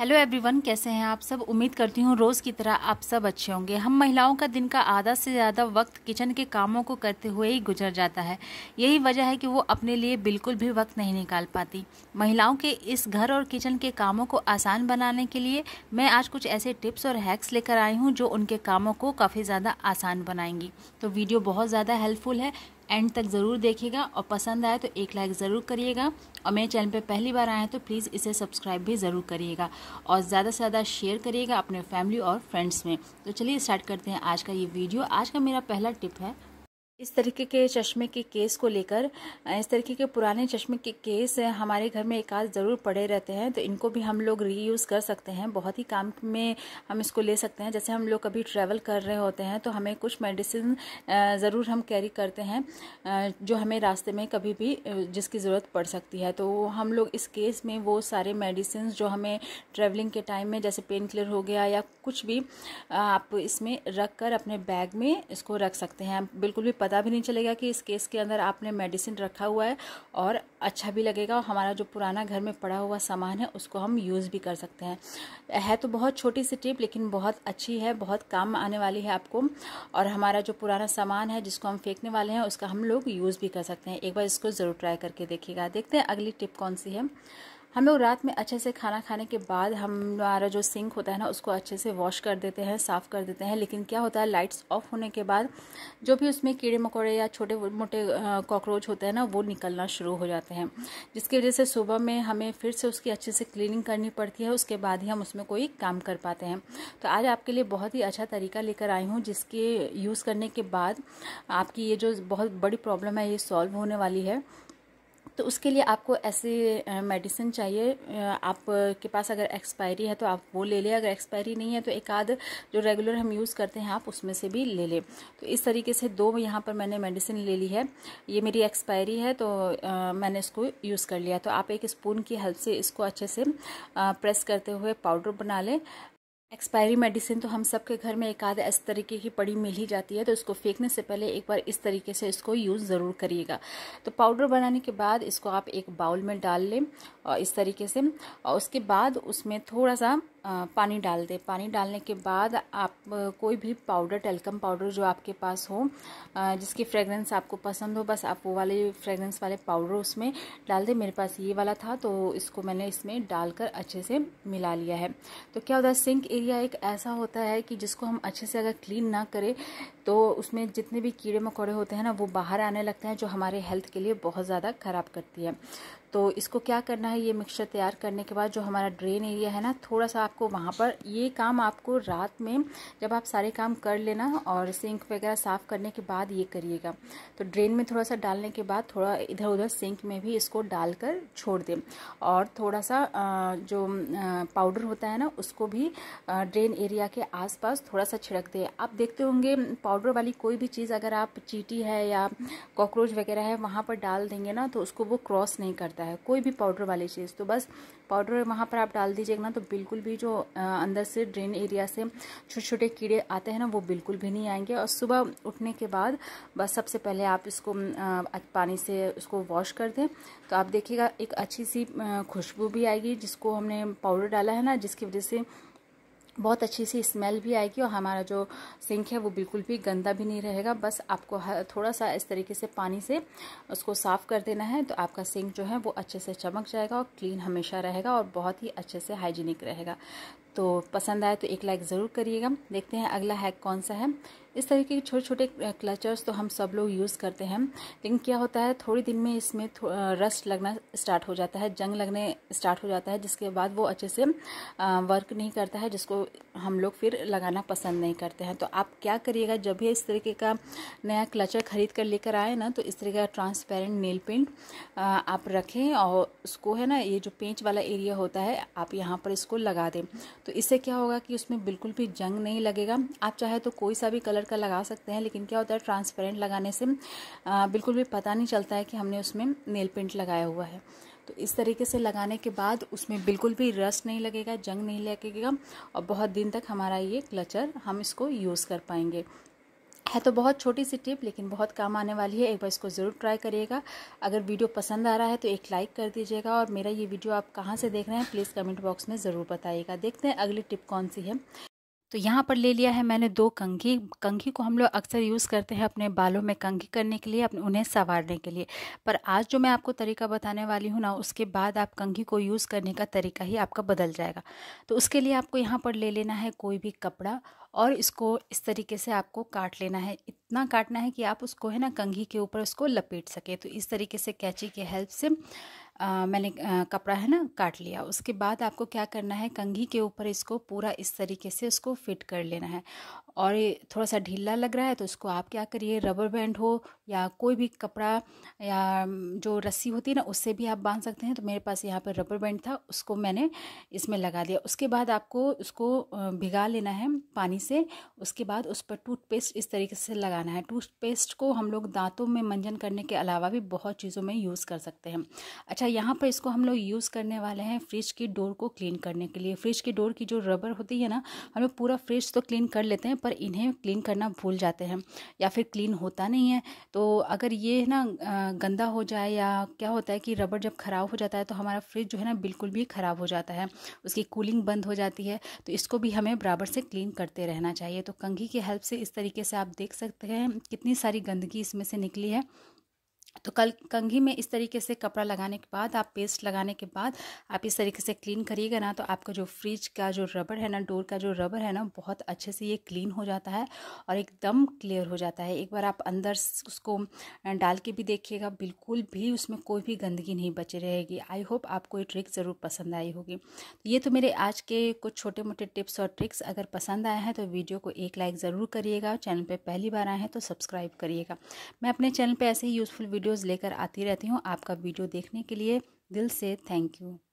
hello everyone कैसे हैं आप सब उम्मीद करती हूँ रोज़ की तरह आप सब अच्छे होंगे हम महिलाओं का दिन का आधा से ज़्यादा वक्त किचन के कामों को करते हुए ही गुजर जाता है यही वजह है कि वो अपने लिए बिल्कुल भी वक्त नहीं निकाल पाती महिलाओं के इस घर और किचन के कामों को आसान बनाने के लिए मैं आज कुछ ऐसे टिप्स और हैक्स लेकर आई हूँ जो उनके कामों को काफ़ी ज़्यादा आसान बनाएंगी तो वीडियो बहुत ज़्यादा हेल्पफुल है एंड तक ज़रूर देखिएगा और पसंद आए तो एक लाइक ज़रूर करिएगा और मेरे चैनल पर पहली बार आए हैं तो प्लीज़ इसे सब्सक्राइब भी ज़रूर करिएगा और ज़्यादा से ज़्यादा शेयर करिएगा अपने फैमिली और फ्रेंड्स में तो चलिए स्टार्ट करते हैं आज का ये वीडियो आज का मेरा पहला टिप है इस तरीके के चश्मे के केस को लेकर इस तरीके के पुराने चश्मे के केस हमारे घर में एक आध ज़रूर पड़े रहते हैं तो इनको भी हम लोग रीयूज़ कर सकते हैं बहुत ही काम में हम इसको ले सकते हैं जैसे हम लोग कभी ट्रैवल कर रहे होते हैं तो हमें कुछ मेडिसिन ज़रूर हम कैरी करते हैं जो हमें रास्ते में कभी भी जिसकी ज़रूरत पड़ सकती है तो हम लोग इस केस में वो सारे मेडिसिन जो हमें ट्रैवलिंग के टाइम में जैसे पेन किलर हो गया या कुछ भी आप इसमें रख कर अपने बैग में इसको रख सकते हैं बिल्कुल भी पता भी नहीं चलेगा कि इस केस के अंदर आपने मेडिसिन रखा हुआ है और अच्छा भी लगेगा और हमारा जो पुराना घर में पड़ा हुआ सामान है उसको हम यूज़ भी कर सकते हैं है तो बहुत छोटी सी टिप लेकिन बहुत अच्छी है बहुत काम आने वाली है आपको और हमारा जो पुराना सामान है जिसको हम फेंकने वाले हैं उसका हम लोग यूज़ भी कर सकते हैं एक बार इसको ज़रूर ट्राई करके देखिएगा देखते हैं अगली टिप कौन सी है हम लोग रात में अच्छे से खाना खाने के बाद हमारा जो सिंक होता है ना उसको अच्छे से वॉश कर देते हैं साफ़ कर देते हैं लेकिन क्या होता है लाइट्स ऑफ होने के बाद जो भी उसमें कीड़े मकोड़े या छोटे मोटे कॉकरोच होते हैं ना वो निकलना शुरू हो जाते हैं जिसकी वजह से सुबह में हमें फिर से उसकी अच्छे से क्लीनिंग करनी पड़ती है उसके बाद ही हम उसमें कोई काम कर पाते हैं तो आज आपके लिए बहुत ही अच्छा तरीका लेकर आई हूँ जिसके यूज़ करने के बाद आपकी ये जो बहुत बड़ी प्रॉब्लम है ये सॉल्व होने वाली है तो उसके लिए आपको ऐसे मेडिसिन चाहिए आपके पास अगर एक्सपायरी है तो आप वो ले लें अगर एक्सपायरी नहीं है तो एक आध जो रेगुलर हम यूज़ करते हैं आप उसमें से भी ले लें तो इस तरीके से दो यहाँ पर मैंने मेडिसिन ले ली है ये मेरी एक्सपायरी है तो आ, मैंने इसको यूज़ कर लिया तो आप एक स्पून की हेल्प से इसको अच्छे से आ, प्रेस करते हुए पाउडर बना लें एक्सपायरी मेडिसिन तो हम सब के घर में एक आध इस तरीके की पड़ी मिल ही जाती है तो इसको फेंकने से पहले एक बार इस तरीके से इसको यूज़ ज़रूर करिएगा तो पाउडर बनाने के बाद इसको आप एक बाउल में डाल लें और इस तरीके से और उसके बाद उसमें थोड़ा सा पानी डाल दें पानी डालने के बाद आप कोई भी पाउडर टेलकम पाउडर जो आपके पास हो जिसकी फ्रेगरेंस आपको पसंद हो बस आप वो वाले फ्रेगरेंस वाले पाउडर उसमें डाल दें मेरे पास ये वाला था तो इसको मैंने इसमें डालकर अच्छे से मिला लिया है तो क्या होता है सिंक एरिया एक ऐसा होता है कि जिसको हम अच्छे से अगर क्लीन ना करें तो उसमें जितने भी कीड़े मकोड़े होते हैं ना वो बाहर आने लगते हैं जो हमारे हेल्थ के लिए बहुत ज़्यादा ख़राब करती है तो इसको क्या करना है ये मिक्सचर तैयार करने के बाद जो हमारा ड्रेन एरिया है ना थोड़ा सा आपको वहाँ पर ये काम आपको रात में जब आप सारे काम कर लेना और सिंक वगैरह साफ़ करने के बाद ये करिएगा तो ड्रेन में थोड़ा सा डालने के बाद थोड़ा इधर उधर सिंक में भी इसको डालकर छोड़ दें और थोड़ा सा जो पाउडर होता है ना उसको भी ड्रेन एरिया के आसपास थोड़ा सा छिड़क दें आप देखते होंगे पाउडर पाउडर वाली कोई भी चीज़ अगर आप चीटी है या कॉकरोच वगैरह है वहाँ पर डाल देंगे ना तो उसको वो क्रॉस नहीं करता है कोई भी पाउडर वाली चीज़ तो बस पाउडर वहाँ पर आप डाल दीजिएगा ना तो बिल्कुल भी जो अंदर से ड्रेन एरिया से छोटे छोटे कीड़े आते हैं ना वो बिल्कुल भी नहीं आएंगे और सुबह उठने के बाद बस सबसे पहले आप इसको पानी से उसको वॉश कर दें तो आप देखिएगा एक अच्छी सी खुशबू भी आएगी जिसको हमने पाउडर डाला है ना जिसकी वजह से बहुत अच्छी सी स्मेल भी आएगी और हमारा जो सिंक है वो बिल्कुल भी गंदा भी नहीं रहेगा बस आपको थोड़ा सा इस तरीके से पानी से उसको साफ़ कर देना है तो आपका सिंक जो है वो अच्छे से चमक जाएगा और क्लीन हमेशा रहेगा और बहुत ही अच्छे से हाइजीनिक रहेगा तो पसंद आए तो एक लाइक ज़रूर करिएगा देखते हैं अगला हैक कौन सा है इस तरीके के छोटे छोटे क्लचर्स तो हम सब लोग यूज़ करते हैं लेकिन क्या होता है थोड़ी दिन में इसमें रस्ट लगना स्टार्ट हो जाता है जंग लगने स्टार्ट हो जाता है जिसके बाद वो अच्छे से वर्क नहीं करता है जिसको हम लोग फिर लगाना पसंद नहीं करते हैं तो आप क्या करिएगा जब भी इस तरीके का नया क्लचर ख़रीद कर लेकर आए ना तो इस तरीके का ट्रांसपेरेंट नेल पेंट आप रखें और उसको है ना ये जो पेंच वाला एरिया होता है आप यहाँ पर इसको लगा दें तो इससे क्या होगा कि उसमें बिल्कुल भी जंग नहीं लगेगा आप चाहे तो कोई सा भी कलर का लगा सकते हैं लेकिन क्या होता है ट्रांसपेरेंट लगाने से बिल्कुल भी पता नहीं चलता है कि हमने उसमें नेल पेंट लगाया हुआ है तो इस तरीके से लगाने के बाद उसमें बिल्कुल भी रस नहीं लगेगा जंग नहीं लगेगा और बहुत दिन तक हमारा ये क्लचर हम इसको यूज़ कर पाएंगे है तो बहुत छोटी सी टिप लेकिन बहुत काम आने वाली है एक बार इसको ज़रूर ट्राई करिएगा अगर वीडियो पसंद आ रहा है तो एक लाइक कर दीजिएगा और मेरा ये वीडियो आप कहाँ से देख रहे हैं प्लीज़ कमेंट बॉक्स में ज़रूर बताइएगा देखते हैं अगली टिप कौन सी है तो यहाँ पर ले लिया है मैंने दो कंघी कंघी को हम लोग अक्सर यूज़ करते हैं अपने बालों में कंघी करने के लिए अपने उन्हें संवारने के लिए पर आज जो मैं आपको तरीका बताने वाली हूँ ना उसके बाद आप कंघी को यूज़ करने का तरीका ही आपका बदल जाएगा तो उसके लिए आपको यहाँ पर ले लेना है कोई भी कपड़ा और इसको इस तरीके से आपको काट लेना है इतना काटना है कि आप उसको है ना कंघी के ऊपर उसको लपेट सके तो इस तरीके से कैची के हेल्प से आ, मैंने आ, कपड़ा है ना काट लिया उसके बाद आपको क्या करना है कंघी के ऊपर इसको पूरा इस तरीके से उसको फिट कर लेना है और ये थोड़ा सा ढीला लग रहा है तो इसको आप क्या करिए रबर बैंड हो या कोई भी कपड़ा या जो रस्सी होती है ना उससे भी आप बांध सकते हैं तो मेरे पास यहाँ पर रबर बैंड था उसको मैंने इसमें लगा दिया उसके बाद आपको उसको भिगा लेना है पानी से उसके बाद उस पर टूथपेस्ट इस तरीके से लगाना है टूथपेस्ट को हम लोग दांतों में मंजन करने के अलावा भी बहुत चीज़ों में यूज़ कर सकते हैं अच्छा यहाँ पर इसको हम लोग यूज़ करने वाले हैं फ्रिज की डोर को क्लीन करने के लिए फ्रिज की डोर की जो रबर होती है ना हम लोग पूरा फ्रिज तो क्लीन कर लेते हैं पर इन्हें क्लीन करना भूल जाते हैं या फिर क्लीन होता नहीं है तो अगर ये ना गंदा हो जाए या क्या होता है कि रबड़ जब ख़राब हो जाता है तो हमारा फ्रिज जो है ना बिल्कुल भी ख़राब हो जाता है उसकी कूलिंग बंद हो जाती है तो इसको भी हमें बराबर से क्लीन करते रहना चाहिए तो कंघी की हेल्प से इस तरीके से आप देख सकते हैं कितनी सारी गंदगी इसमें से निकली है तो कल कंघी में इस तरीके से कपड़ा लगाने के बाद आप पेस्ट लगाने के बाद आप इस तरीके से क्लीन करिएगा ना तो आपका जो फ्रिज का जो रबर है ना डोर का जो रबर है ना बहुत अच्छे से ये क्लीन हो जाता है और एकदम क्लियर हो जाता है एक बार आप अंदर उसको डाल के भी देखिएगा बिल्कुल भी उसमें कोई भी गंदगी नहीं बची रहेगी आई होप आपको ये ट्रिक ज़रूर पसंद आई होगी तो ये तो मेरे आज के कुछ छोटे मोटे टिप्स और ट्रिक्स अगर पसंद आए हैं तो वीडियो को एक लाइक ज़रूर करिएगा चैनल पर पहली बार आए हैं तो सब्सक्राइब करिएगा मैं अपने चैनल पर ऐसे ही यूज़फुल वीडियोस लेकर आती रहती हूँ आपका वीडियो देखने के लिए दिल से थैंक यू